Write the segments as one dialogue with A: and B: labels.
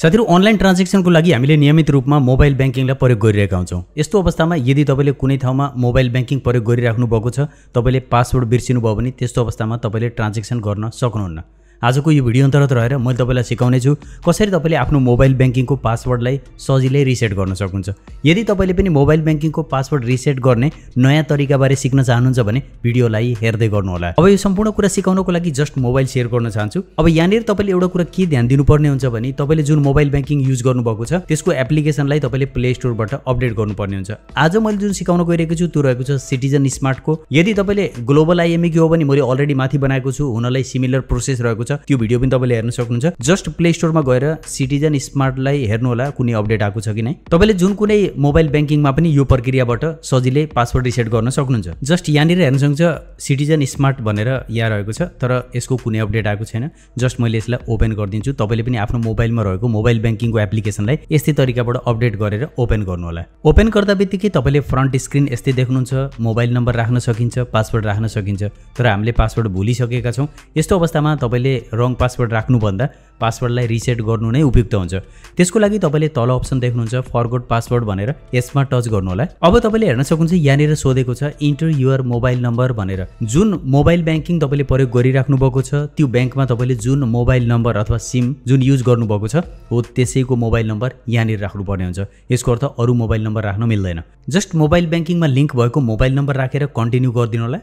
A: साथीहरू अनलाइन ट्रान्जेक्सनको लागि हामीले नियमित रूपमा मोबाइल ब्याङ्किङलाई प्रयोग गरिरहेका हुन्छौँ यस्तो अवस्थामा यदि तपाईँले कुनै ठाउँमा मोबाइल ब्याङ्किङ प्रयोग गरिराख्नु भएको छ तपाईँले पासवर्ड बिर्सिनुभयो भने त्यस्तो अवस्थामा तपाईँले ट्रान्जेक्सन गर्न सक्नुहुन्न आजको यो भिडियो अन्तर्गत रहेर मैले तपाईँलाई सिकाउने छु कसरी तपाईँले आफ्नो मोबाइल ब्याङ्किङको पासवर्डलाई सजिलै रिसेट गर्न सक्नुहुन्छ यदि तपाईँले पनि मोबाइल ब्याङ्किङको पासवर्ड रिसेट गर्ने नयाँ तरिकाबारे सिक्न चाहनुहुन्छ भने भिडियोलाई हेर्दै गर्नुहोला अब यो सम्पूर्ण कुरा सिकाउनको लागि जस्ट मोबाइल सेयर गर्न चाहन्छु अब यहाँनिर तपाईँले एउटा कुरा के ध्यान दिनुपर्ने हुन्छ भने तपाईँले जुन मोबाइल ब्याङ्किङ युज गर्नुभएको छ त्यसको एप्लिकेसनलाई तपाईँले प्ले स्टोरबाट अपडेट गर्नुपर्ने हुन्छ आज मैले जुन सिकाउन गइरहेको छु त्यो रहेको छ सिटिजन स्मार्टको यदि तपाईँले ग्लोबल आइएमई के हो भने मैले अलरेडी माथि बनाएको छु हुनलाई सिमिलर प्रोसेस रहेको छ त्यो भिडियो पनि तपाईँले हेर्न सक्नुहुन्छ जस्ट प्ले स्टोरमा गएर सिटिजन स्मार्टलाई हेर्नु होला कुनै अपडेट आएको छ कि नै तपाईँले जुन कुनै मोबाइल ब्याङ्किङमा पनि यो प्रक्रियाबाट सजिलै पासवर्ड रिसेट गर्न सक्नुहुन्छ जस्ट यहाँनिर हेर्न सक्छ सिटिजन स्मार्ट भनेर यहाँ रहेको छ तर यसको कुनै अपडेट आएको छैन जस्ट मैले यसलाई ओपन गरिदिन्छु तपाईँले पनि आफ्नो मोबाइलमा रहेको मोबाइल ब्याङ्किङको एप्लिकेसनलाई यस्तै तरिकाबाट अपडेट गरेर ओपन गर्नुहोला ओपन गर्दा बित्तिकै तपाईँले फ्रन्ट स्क्रिन यस्तै देख्नुहुन्छ मोबाइल नम्बर राख्न सकिन्छ पासवर्ड राख्न सकिन्छ तर हामीले पासवर्ड भुलिसकेका छौँ यस्तो अवस्थामा तपाईँले रङ पासवर्ड राख्नुभन्दा पासवर्डलाई रिसेट गर्नु नै उपयुक्त हुन्छ त्यसको लागि तपाईँले तल अप्सन देख्नुहुन्छ फरगोड पासवर्ड भनेर यसमा टच गर्नु होला अब तपाईँले हेर्न सक्नुहुन्छ यहाँनिर सोधेको छ इन्टर युवर मोबाइल नम्बर भनेर जुन मोबाइल ब्याङ्किङ तपाईँले प्रयोग गरिराख्नु भएको छ त्यो ब्याङ्कमा तपाईँले जुन मोबाइल नम्बर अथवा सिम जुन युज गर्नुभएको छ हो त्यसैको मोबाइल नम्बर यहाँनिर राख्नुपर्ने हुन्छ यसको अर्थ अरू मोबाइल नम्बर राख्न मिल्दैन जस्ट मोबाइल ब्याङ्किङमा लिङ्क भएको मोबाइल नम्बर राखेर कन्टिन्यू गरिदिनु होला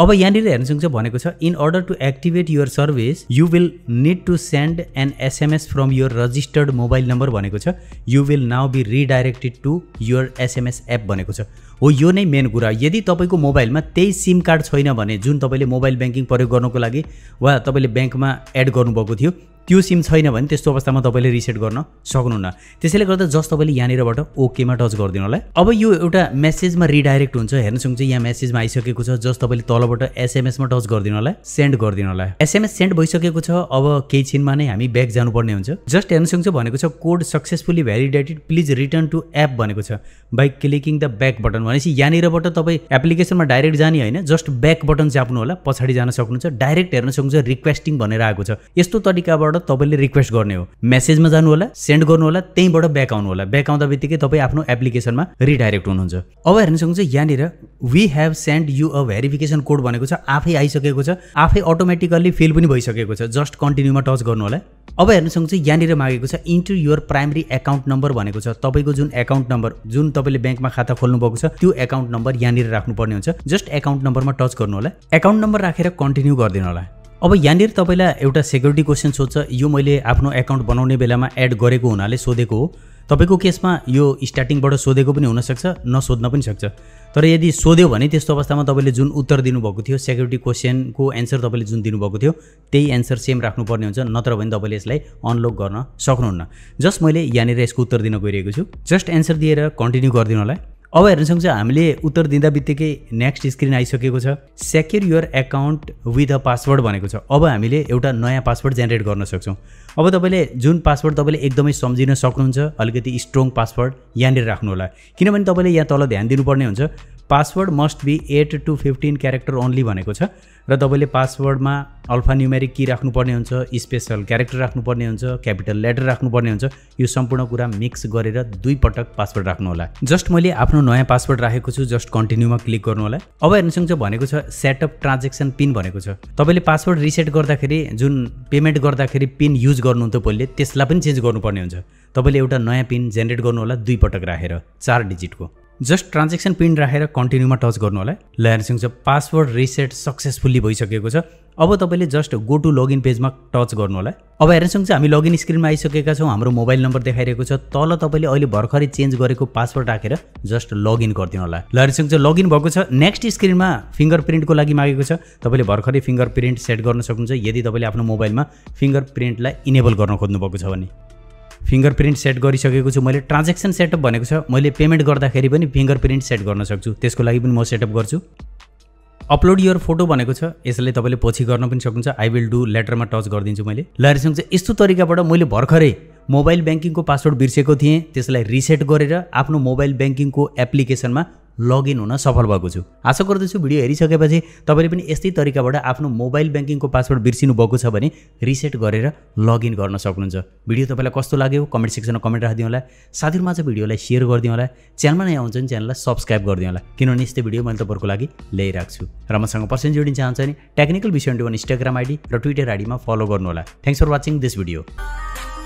A: अब यहाँनिर सुन्छ भनेको छ in order to activate your service you will need to send an SMS from your registered mobile number भनेको छ you will now be redirected to your SMS app भनेको छ हो यो नै मेन कुरा यदि तपाईँको मोबाइलमा त्यही सिम कार्ड छैन भने जुन तपाईँले मोबाइल ब्याङ्किङ प्रयोग गर्नुको लागि वा तपाईँले ब्याङ्कमा एड गर्नुभएको थियो त्यो सिम छैन भने त्यस्तो अवस्थामा तपाईँले रिसेट गर्न सक्नुहुन्न त्यसैले गर्दा जस्ट तपाईँले यहाँनिरबाट ओकेमा टच गरिदिनु होला अब यो एउटा मेसेजमा रिडाइरेक्ट हुन्छ हेर्न सक्छ यहाँ मेसेजमा आइसकेको छ जस्ट तपाईँले तलबाट एसएमएसमा टच गरिदिनु होला सेन्ड गरिदिनु होला एसएमएस सेन्ड भइसकेको छ अब केही छिनमा नै हामी ब्याक जानुपर्ने हुन्छ जस्ट हेर्न सक्नुहुन्छ भनेको छ code successfully validated please return to app भनेको छ by clicking the back button भनेपछि यहाँनिरबाट तपाईँ एप्लिकेसनमा डाइरेक्ट जाने होइन जस्ट ब्याक बटन चाप्नु होला पछाडि जान सक्नुहुन्छ डाइरेक्ट हेर्न सक्नुहुन्छ रिक्वेस्टिङ भनेर आएको छ यस्तो तरिकाबाट तपाईँले रिक्वेस्ट गर्ने हो मेसेजमा जानु होला सेन्ड गर्नु होला त्यहीँबाट ब्याक आउनु होला ब्याक आउँदा बित्तिकै तपाईँ आफ्नो एप्लिकेसनमा रिडाइरेक्ट हुनुहुन्छ अब हेर्न सक्नुहुन्छ यहाँनिर we have send you a verification code भनेको छ आफै आइसकेको छ आफै अटोमेटिकल्ली फिल पनि भइसकेको छ जस्ट कन्टिन्यूमा टच गर्नु होला अब हेर्न सक्नुहुन्छ यहाँनिर मागेको छ enter your primary account number भनेको छ तपाईँको जुन एकाउन्ट नम्बर जुन तपाईँले ब्याङ्कमा खाता खोल्नु भएको छ त्यो एकाउन्ट नम्बर यहाँनिर राख्नुपर्ने हुन्छ जस्ट एकाउन्ट नम्बरमा टच गर्नु होला एकाउन्ट नम्बर राखेर कन्टिन्यू गरिदिनु होला अब यहाँनिर तपाईँलाई एउटा सेक्युरिटी क्वेसन सोध्छ यो मैले आफ्नो एकाउन्ट बनाउने बेलामा एड गरेको हुनाले सोधेको हो तपाईँको केसमा यो स्टार्टिङबाट सोधेको पनि हुनसक्छ नसोध्न पनि सक्छ तर यदि सोध्यो भने त्यस्तो अवस्थामा तपाईँले जुन उत्तर दिनुभएको थियो सेक्युरिटी क्वेसनको एन्सर तपाईँले जुन दिनुभएको थियो त्यही एन्सर सेम राख्नुपर्ने हुन्छ नत्र भने तपाईँले यसलाई अनलक गर्न सक्नुहुन्न जस्ट मैले यहाँनिर यसको उत्तर दिन गइरहेको छु जस्ट एन्सर दिएर कन्टिन्यू गरिदिनु होला अब हेर्न सक्छ हामीले उत्तर दिँदा बित्तिकै नेक्स्ट स्क्रिन आइसकेको छ secure your account with a password भनेको छ अब हामीले एउटा नयाँ पासवर्ड जेनेरेट गर्न सक्छौँ अब तपाईँले जुन पासवर्ड तपाईँले एकदमै सम्झिन सक्नुहुन्छ अलिकति स्ट्रङ पासवर्ड यहाँनिर राख्नुहोला किनभने तपाईँले यहाँ तल ध्यान दिनुपर्ने हुन्छ password must be eight to fifteen character only भनेको छ र तपाईँले पासवर्डमा अल्फा अल्फान्युमेरिक कि राख्नुपर्ने हुन्छ स्पेसल क्यारेक्टर राख्नुपर्ने हुन्छ क्यापिटल लेटर राख्नुपर्ने हुन्छ यो सम्पूर्ण कुरा मिक्स गरेर दुईपटक पासवर्ड राख्नुहोला जस्ट मैले आफ्नो नयाँ पासवर्ड राखेको छु जस्ट कन्टिन्यूमा क्लिक गर्नुहोला अब हेर्नुसँग भनेको छ सेटअप ट्रान्जेक्सन पिन भनेको छ तपाईँले पासवर्ड रिसेट गर्दाखेरि जुन पेमेन्ट गर्दाखेरि पिन युज गर्नुहुन्थ्यो पहिले त्यसलाई पनि चेन्ज गर्नुपर्ने हुन्छ तपाईँले एउटा नयाँ पिन जेनेरेट गर्नुहोला दुईपटक राखेर चार डिजिटको जस्ट ट्रान्जेक्सन पिन राखेर कन्टिन्यूमा टच गर्नु होला ल्यान्सिङ चाहिँ पासवर्ड रिसेट सक्सेसफुल्ली भइसकेको छ अब तपाईँले जस्ट गो टु लगइन पेजमा टच गर्नु होला अब हेर्नुहोस् चाहिँ हामी लगइन स्क्रिनमा आइसकेका छौँ हाम्रो मोबाइल नम्बर देखाइरहेको छ तल तपाईँले अहिले भर्खरै चेन्ज गरेको पासवर्ड राखेर जस्ट लगइन गरिदिनु होला लहरसँग चाहिँ लगइन भएको छ नेक्स्ट स्क्रिनमा फिङ्गर प्रिन्टको लागि मागेको छ तपाईँले भर्खरै फिङ्गर प्रिन्ट सेट गर्न सक्नुहुन्छ यदि तपाईँले आफ्नो मोबाइलमा फिङ्गर प्रिन्टलाई इनेबल गर्न खोज्नु भएको छ भने फिङ्गर प्रिन्ट सेट गरिसकेको छु मैले ट्रान्जेक्सन सेटअप भनेको छ मैले पेमेन्ट गर्दाखेरि पनि फिङ्गर प्रिन्ट सेट गर्न सक्छु त्यसको लागि पनि म सेटअप गर्छु अपलोड यर फोटो भनेको छ यसलाई तपाईँले पछि गर्न पनि सक्नुहुन्छ आई विल डु लेटरमा टच गरिदिन्छु मैले लरिसँग चाहिँ यस्तो तरिकाबाट मैले भर्खरै मोबाइल ब्याङ्किङको पासवर्ड बिर्सेको थिएँ त्यसलाई रिसेट गरेर आफ्नो मोबाइल ब्याङ्किङको एप्लिकेसनमा लगइन हुन सफल भएको छु आशा गर्दछु भिडियो हेरिसकेपछि तपाईँले पनि यस्तै तरिकाबाट आफ्नो मोबाइल ब्याङ्किङको पासवर्ड बिर्सिनु भएको छ भने रिसेट गरेर लगइन गर्न सक्नुहुन्छ भिडियो तपाईँलाई कस्तो लाग्यो कमेन्ट सेक्सनमा कमेन्ट राखिदिनु होला साथीहरूमा चाहिँ भिडियोलाई सेयर गरिदिउँ होला च्यानलमा नै आउँछ भने च्यानललाई सब्सक्राइब गरिदिउँ होला किनभने यस्तै भिडियो मैले तपाईँहरूको लागि ल्याइरहेको छु र मसँग पर्सेन्ट जोडिन चाहन्छु भने टेक्निकल विषयमा इन्स्टाग्राम आइडी र ट्विटर आइडीमा फलो गर्नुहोला thanks for watching this video